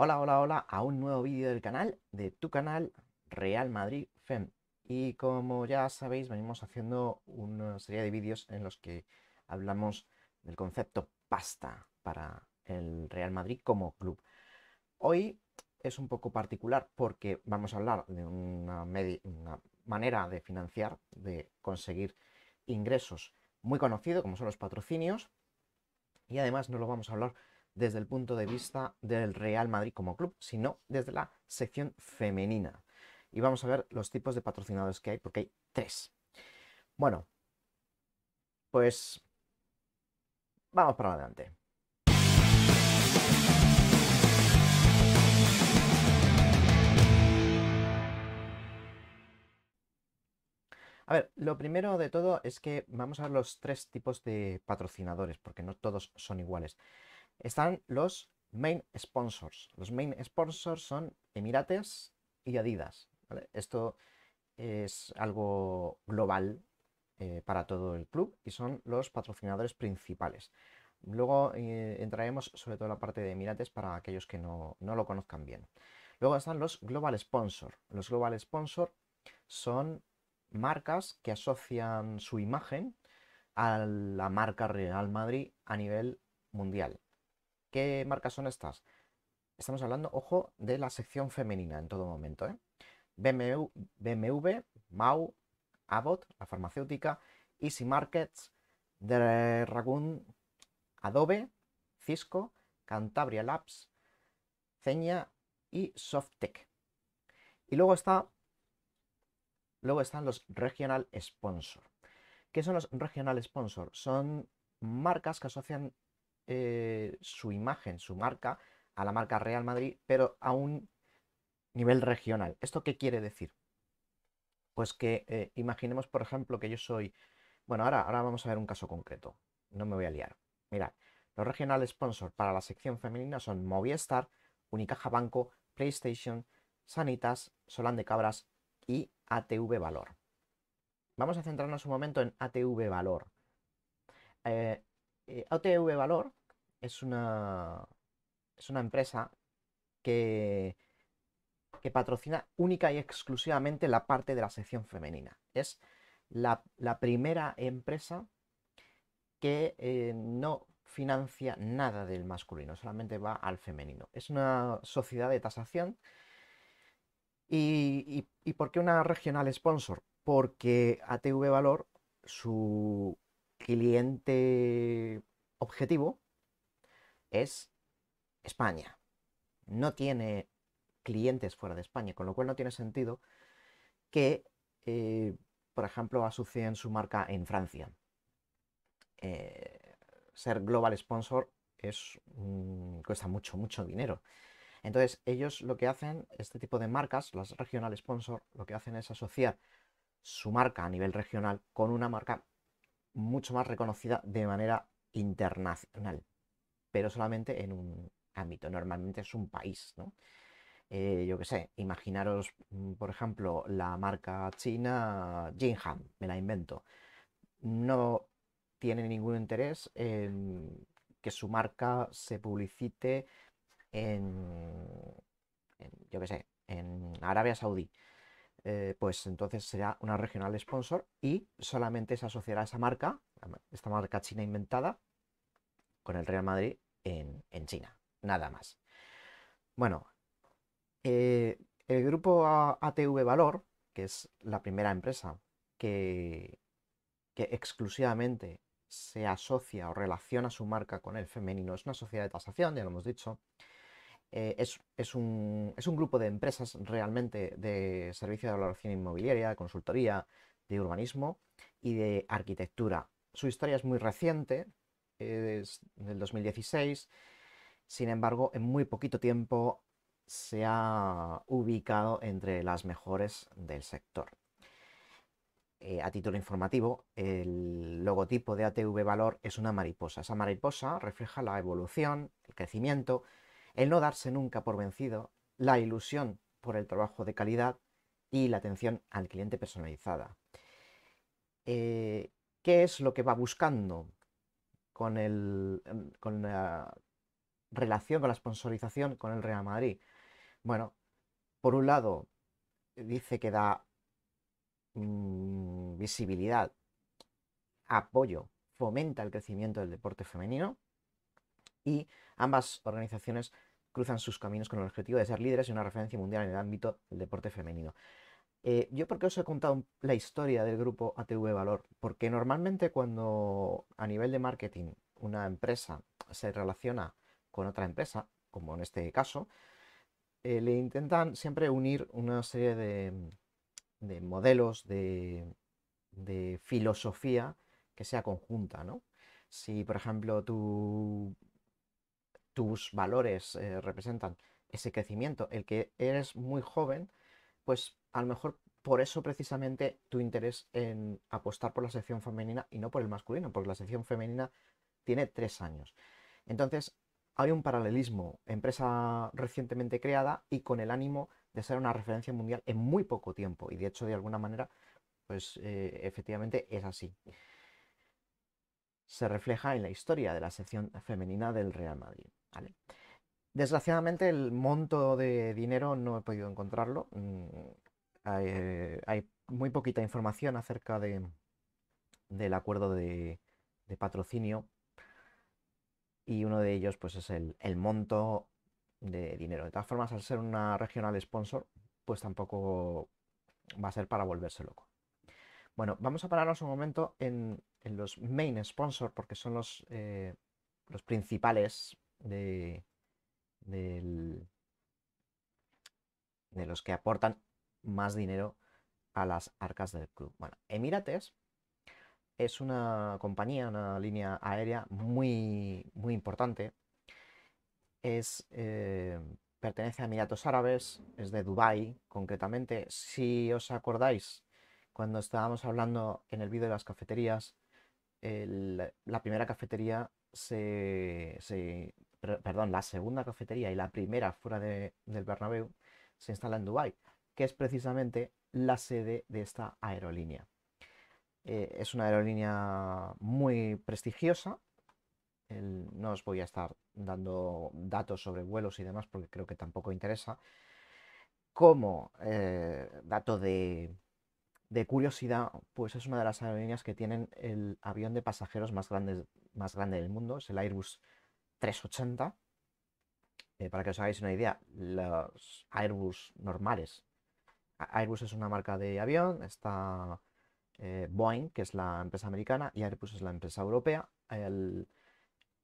Hola, hola, hola a un nuevo vídeo del canal, de tu canal Real Madrid FEM. Y como ya sabéis, venimos haciendo una serie de vídeos en los que hablamos del concepto pasta para el Real Madrid como club. Hoy es un poco particular porque vamos a hablar de una, una manera de financiar, de conseguir ingresos muy conocido, como son los patrocinios. Y además no lo vamos a hablar desde el punto de vista del Real Madrid como club, sino desde la sección femenina. Y vamos a ver los tipos de patrocinadores que hay, porque hay tres. Bueno, pues vamos para adelante. A ver, lo primero de todo es que vamos a ver los tres tipos de patrocinadores, porque no todos son iguales están los main sponsors. Los main sponsors son Emirates y Adidas. Esto es algo global eh, para todo el club y son los patrocinadores principales. Luego eh, entraremos sobre todo en la parte de Emirates para aquellos que no, no lo conozcan bien. Luego están los Global sponsors, Los Global sponsors son marcas que asocian su imagen a la marca Real Madrid a nivel mundial. ¿Qué marcas son estas? Estamos hablando, ojo, de la sección femenina en todo momento. ¿eh? BMW, Mau, Abbott, la farmacéutica, Easy Markets, Dragoon, Adobe, Cisco, Cantabria Labs, Ceña y Softtech. Y luego está luego están los regional sponsor. ¿Qué son los regional sponsor? Son marcas que asocian eh, su imagen, su marca, a la marca Real Madrid, pero a un nivel regional. ¿Esto qué quiere decir? Pues que eh, imaginemos, por ejemplo, que yo soy... Bueno, ahora, ahora vamos a ver un caso concreto. No me voy a liar. Mirad, los regional sponsors para la sección femenina son Movistar, Unicaja Banco, PlayStation, Sanitas, Solán de Cabras y ATV Valor. Vamos a centrarnos un momento en ATV Valor. Eh, ATV Valor es una, empresa que, que patrocina única y exclusivamente la parte de la sección femenina. Es la, primera empresa que eh, no financia nada del masculino, solamente va al femenino. Es una sociedad de tasación. ¿Y, y, y por qué una regional sponsor? Porque ATV Valor, su cliente objetivo, es España. No tiene clientes fuera de España, con lo cual no tiene sentido que, eh, por ejemplo, asocien su marca en Francia. Eh, ser global sponsor es, cuesta mucho, mucho dinero. Entonces, ellos lo que hacen, este tipo de marcas, las regional sponsor, lo que hacen es asociar su marca a nivel regional con una marca mucho más reconocida de manera internacional pero solamente en un ámbito, normalmente es un país, eh, yo qué sé, imaginaros, mm, por ejemplo, la marca china Jinham, me la invento. No tiene ningún interés en que su marca se publicite en, yo qué sé, en Arabia Saudí. Eh, pues entonces será una regional sponsor y solamente se asociará a esa marca, esta marca china inventada, con el Real Madrid en, China, nada más. Bueno, eh, el grupo ATV Valor, que es la primera empresa que, exclusivamente se asocia o relaciona su marca con el femenino, es una sociedad de tasación, ya lo hemos dicho, eh, es, un, es, un, grupo de empresas realmente de servicio de valoración inmobiliaria, de consultoría, de urbanismo y de arquitectura. Su historia es muy reciente, es del 2016. Sin embargo, en muy poquito tiempo se ha ubicado entre las mejores del sector. Eh, a título informativo, el logotipo de ATV Valor es una mariposa. Esa mariposa refleja la evolución, el crecimiento, el no darse nunca por vencido, la ilusión por el trabajo de calidad y la atención al cliente personalizada. Eh, ¿Qué es lo que va buscando? Em, con, la relación, con la sponsorización con el Real Madrid. Bueno, por un lado, dice que da mm, visibilidad, apoyo, fomenta el crecimiento del deporte femenino y ambas organizaciones cruzan sus caminos con el objetivo de ser líderes y una referencia mundial en el ámbito del deporte femenino. Eh, yo porque os he contado la historia del grupo ATV Valor, porque normalmente cuando a nivel de marketing una empresa se relaciona con otra empresa, como en este caso, eh, le intentan siempre unir una serie de, modelos de, filosofía que sea conjunta, Si, por ejemplo, tus valores eh, representan ese crecimiento, el que eres muy joven, pues a lo mejor por eso precisamente tu interés en apostar por la sección femenina y no por el masculino, porque la sección femenina tiene tres años. Entonces, hay un paralelismo, empresa recientemente creada y con el ánimo de ser una referencia mundial en muy poco tiempo. Y de hecho, de alguna manera, pues eh, efectivamente es así. Se refleja en la historia de la sección femenina del Real Madrid. Desgraciadamente el monto de dinero no he podido encontrarlo. Mm, hay, muy poquita información acerca de, del acuerdo de, patrocinio y uno de ellos pues es el, monto de dinero. De todas formas, al ser una regional sponsor, pues tampoco va a ser para volverse loco. Bueno, vamos a pararnos un momento en, los main sponsor porque son los, eh, los principales de, de los que aportan más dinero a las arcas del club. Bueno, Emirates es una compañía, una línea aérea muy, muy importante. Es, eh, pertenece a Emiratos Árabes, es de Dubái concretamente. Si os acordáis, cuando estábamos hablando en el vídeo de las cafeterías, la primera cafetería se perdón, la segunda cafetería y la primera fuera del Bernabéu se instala en Dubái, que es precisamente la sede de esta aerolínea. Eh, es una aerolínea muy prestigiosa. no os voy a estar dando datos sobre vuelos y demás porque creo que tampoco interesa. Como eh, dato de, de, curiosidad, pues es una de las aerolíneas que tienen el avión de pasajeros más, grandes, más grande del mundo, es el Airbus 380. Eh, para que os hagáis una idea, los Airbus normales. Airbus es una marca de avión, está eh, Boeing, que es la empresa americana, y Airbus es la empresa europea.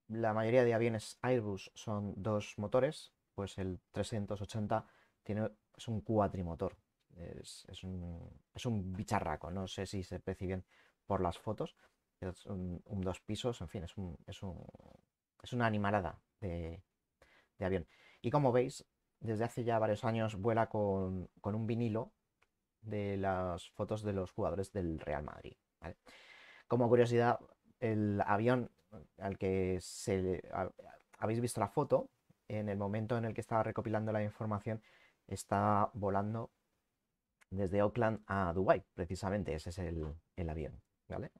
la mayoría de aviones Airbus son dos motores, pues el 380 tiene, es un cuatrimotor. Es, un, bicharraco, no sé si se perciben por las fotos. Es un, dos pisos, en fin, es un es una animalada de, avión. Y como veis, desde hace ya varios años vuela con, un vinilo de las fotos de los jugadores del Real Madrid. Como curiosidad, el avión al que habéis visto la foto, en el momento en el que estaba recopilando la información, está volando desde Oakland a Dubái, precisamente. Ese es el, avión, ¿vale?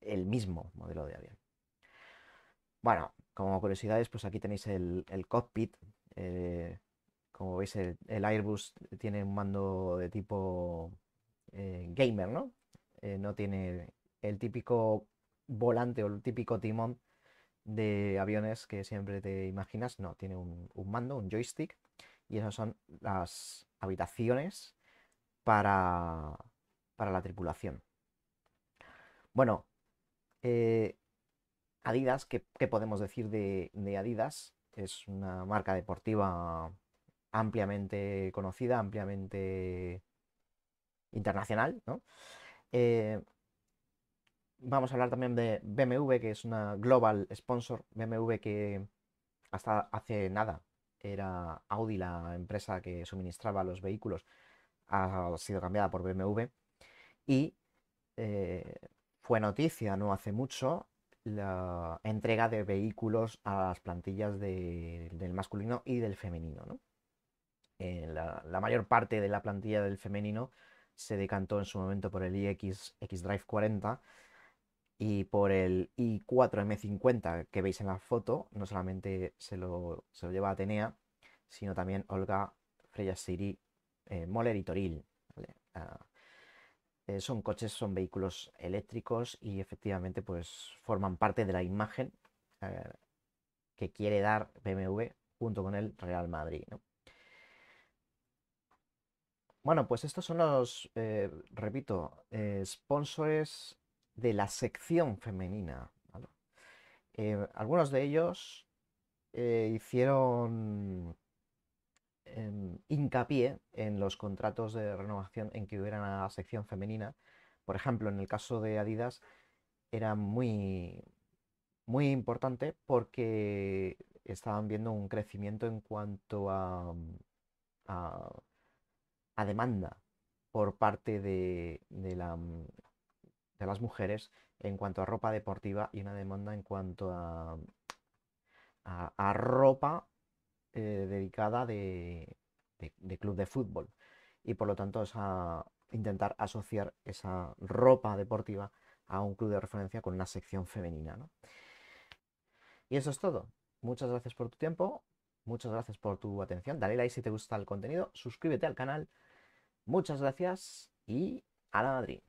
el mismo modelo de avión. Bueno, como curiosidades, pues aquí tenéis el, cockpit. Eh, como veis, el, Airbus tiene un mando de tipo eh, gamer, ¿no? Eh, no tiene el típico volante o el típico timón de aviones que siempre te imaginas. No, tiene un, mando, un joystick. Y esas son las habitaciones para, para la tripulación. Bueno, eh, Adidas, ¿qué, podemos decir de, Adidas? Es una marca deportiva ampliamente conocida, ampliamente internacional, eh, vamos a hablar también de BMW, que es una global sponsor. BMW que hasta hace nada era Audi la empresa que suministraba los vehículos, ha sido cambiada por BMW. Y eh, fue noticia no hace mucho la entrega de vehículos a las plantillas del masculino y del femenino. ¿no? Eh, la, mayor parte de la plantilla del femenino se decantó en su momento por el iX X Drive 40 y por el i4M50 que veis en la foto. No solamente se lo, se lo lleva Atenea, sino también Olga Freya Siri, eh, Moller y Toril. ¿vale? Ah, eh, son coches, son vehículos eléctricos y efectivamente pues forman parte de la imagen eh, que quiere dar BMW junto con el Real Madrid. Bueno, pues estos son los, eh, repito, sponsors de la sección femenina. algunos de ellos hicieron Em, hincapié en los contratos de renovación en que hubiera una sección femenina. Por ejemplo, en el caso de Adidas era muy, muy importante porque estaban viendo un crecimiento en cuanto a, a, demanda por parte de, de, las mujeres en cuanto a ropa deportiva y una demanda en cuanto a, a, ropa eh, dedicada de, club de fútbol. Y por lo tanto es a intentar asociar esa ropa deportiva a un club de referencia con una sección femenina. Y eso es todo. Muchas gracias por tu tiempo, muchas gracias por tu atención. Dale like si te gusta el contenido, suscríbete al canal. Muchas gracias y a la Madrid.